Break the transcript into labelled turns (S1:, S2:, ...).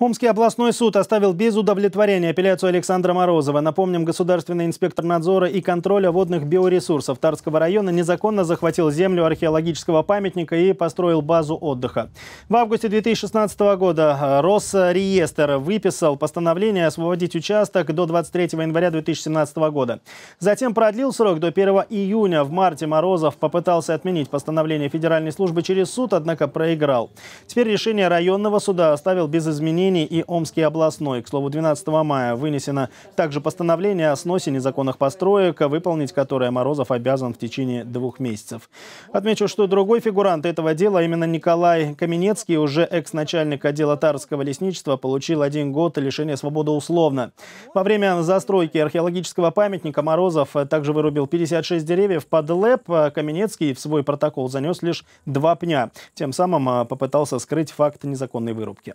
S1: Хомский областной суд оставил без удовлетворения апелляцию Александра Морозова. Напомним, государственный инспектор надзора и контроля водных биоресурсов Тарского района незаконно захватил землю археологического памятника и построил базу отдыха. В августе 2016 года э, Росреестр выписал постановление освободить участок до 23 января 2017 года. Затем продлил срок до 1 июня. В марте Морозов попытался отменить постановление Федеральной службы через суд, однако проиграл. Теперь решение районного суда оставил без изменений изменений и Омский областной. К слову, 12 мая вынесено также постановление о сносе незаконных построек, выполнить которое Морозов обязан в течение двух месяцев. Отмечу, что другой фигурант этого дела, именно Николай Каменецкий, уже экс-начальник отдела Тарского лесничества, получил один год лишения свободы условно. Во время застройки археологического памятника Морозов также вырубил 56 деревьев под ЛЭП. А Каменецкий в свой протокол занес лишь два пня. Тем самым а, попытался скрыть факт незаконной вырубки.